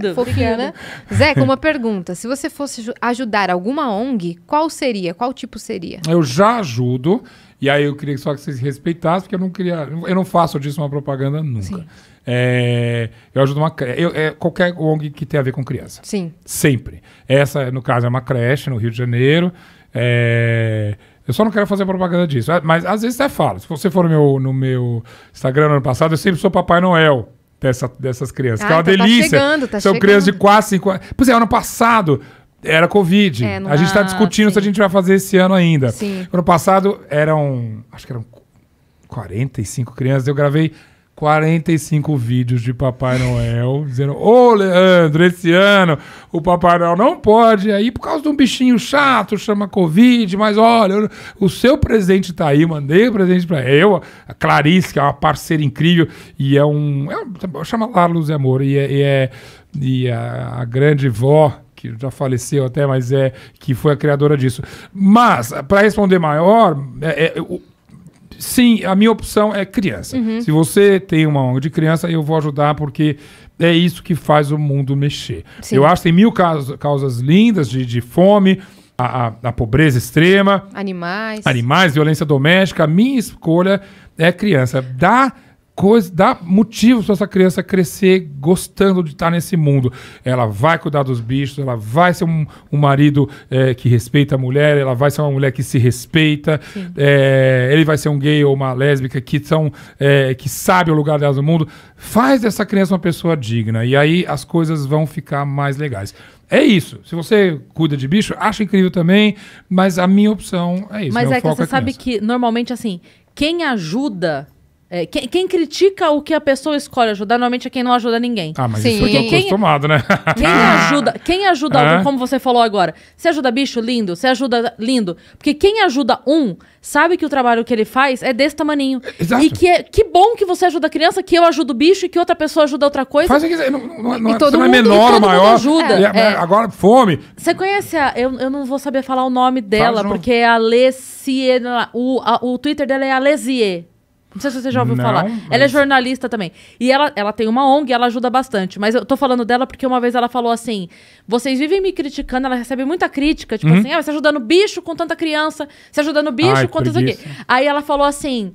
É, né? Zé, Fofinho, né? uma pergunta. Se você fosse ajudar alguma ONG, qual seria? Qual tipo seria? Eu já ajudo. E aí eu queria só que vocês respeitassem, porque eu não queria. Eu não faço disso uma propaganda nunca. É, eu ajudo uma eu, é, qualquer ONG que tenha a ver com criança. Sim. Sempre. Essa, no caso, é uma creche no Rio de Janeiro. É, eu só não quero fazer propaganda disso. É, mas às vezes até falo. Se você for no meu, no meu Instagram no ano passado, eu sempre sou Papai Noel dessa, dessas crianças. que é uma tá, tá delícia. Tá chegando, tá São chegando. crianças de quase 5 anos. Pois é, ano passado era Covid. É, a gente está discutindo sim. se a gente vai fazer esse ano ainda. Sim. Ano passado eram. Acho que eram 45 crianças. Eu gravei 45 vídeos de Papai Noel dizendo: Ô oh, Leandro, esse ano o Papai Noel não pode aí por causa de um bichinho chato, chama Covid, mas olha, o seu presente tá aí, mandei o presente para eu, a Clarice, que é uma parceira incrível e é um. É, chama lá Luz e Amor, e é, e é e a, a grande vó que já faleceu até, mas é que foi a criadora disso. Mas, para responder maior, é, é, sim, a minha opção é criança. Uhum. Se você tem uma ONG de criança, eu vou ajudar porque é isso que faz o mundo mexer. Sim. Eu acho que tem mil causas, causas lindas de, de fome, a, a, a, pobreza extrema. Animais. Animais, violência doméstica. A minha escolha é criança. Dá coisa, dá motivos para essa criança crescer gostando de estar nesse mundo. Ela vai cuidar dos bichos, ela vai ser um, um marido é, que respeita a mulher, ela vai ser uma mulher que se respeita, é, ele vai ser um gay ou uma lésbica que, são, é, que sabe o lugar dela no mundo. Faz dessa criança uma pessoa digna e aí as coisas vão ficar mais legais. É isso. Se você cuida de bicho, acha incrível também, mas a minha opção é isso. Mas é que é você sabe que normalmente assim, quem ajuda é, quem, quem, critica o que a pessoa escolhe ajudar, normalmente é quem não ajuda ninguém. Ah, mas Sim. isso eu tô acostumado, né? Quem ajuda, quem ajuda é. alguém, como você falou agora, você ajuda bicho, lindo, você ajuda lindo. Porque quem ajuda um, sabe que o trabalho que ele faz é desse tamaninho. É, exato. E que é, que bom que você ajuda a criança, que eu ajudo o bicho e que outra pessoa ajuda outra coisa. Faz aqui, não, não, não, é, todo mundo, é menor ou maior. Ajuda. É, agora, fome. Você conhece a. Eu, eu não vou saber falar o nome dela, porque é a Lesier. O, o Twitter dela é a Lesier. Não sei se você já ouviu não, falar. Mas... Ela é jornalista também. E ela, ela tem uma ONG, e ela ajuda bastante. Mas eu tô falando dela porque uma vez ela falou assim: vocês vivem me criticando, ela recebe muita crítica, tipo uhum. assim, ah, você tá ajudando bicho com tanta criança, você tá ajudando bicho Ai, com tanto aqui. Aí ela falou assim: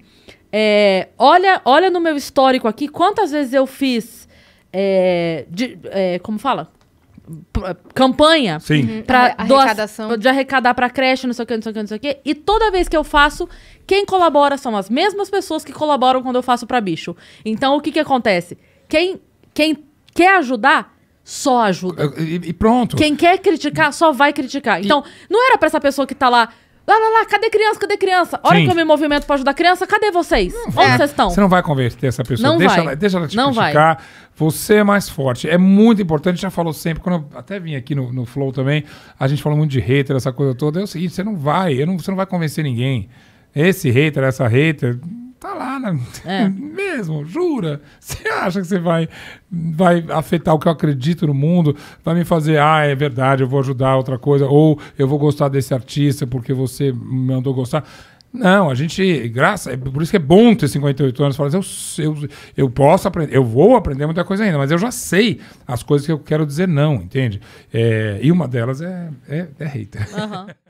é, olha, olha no meu histórico aqui, quantas vezes eu fiz. É, de, é, como fala? Eh, campanha Sim. Uhum. Pra Arrecadação. de arrecadar para creche, não sei o que, não sei o que, não sei o que. E toda vez que eu faço, quem colabora são as mesmas pessoas que colaboram quando eu faço para bicho. Então o que que acontece? Quem, quem quer ajudar só ajuda. E, pronto. Quem quer criticar só vai criticar. Então, e... não era para essa pessoa que tá lá Lá, lá, lá, cadê criança? Cadê criança? Olha Sim. que eu me movimento pra ajudar a criança, cadê vocês? Não Onde é. vocês estão? Você não vai converter essa pessoa. Não deixa, vai. Ela, deixa ela te não criticar. Vai. Você é mais forte. É muito importante, já falou sempre, quando eu até vim aqui no, no Flow também, a gente falou muito de hater, essa coisa toda. É o seguinte, você não vai, não, você não vai convencer ninguém. Esse hater, essa hater, tá lá, né? É. Mesmo, jura? Você acha que você vai, vai afetar o que eu acredito no mundo? Vai me fazer, ah, é verdade, eu vou ajudar outra coisa, ou eu vou gostar desse artista porque você me mandou gostar. Não, a gente, graça, é, por isso que é bom ter 58 anos, falar assim, eu, eu, eu posso aprender, eu vou aprender muita coisa ainda, mas eu já sei as coisas que eu quero dizer não, entende? É, e uma delas é, é, é hater. Uhum.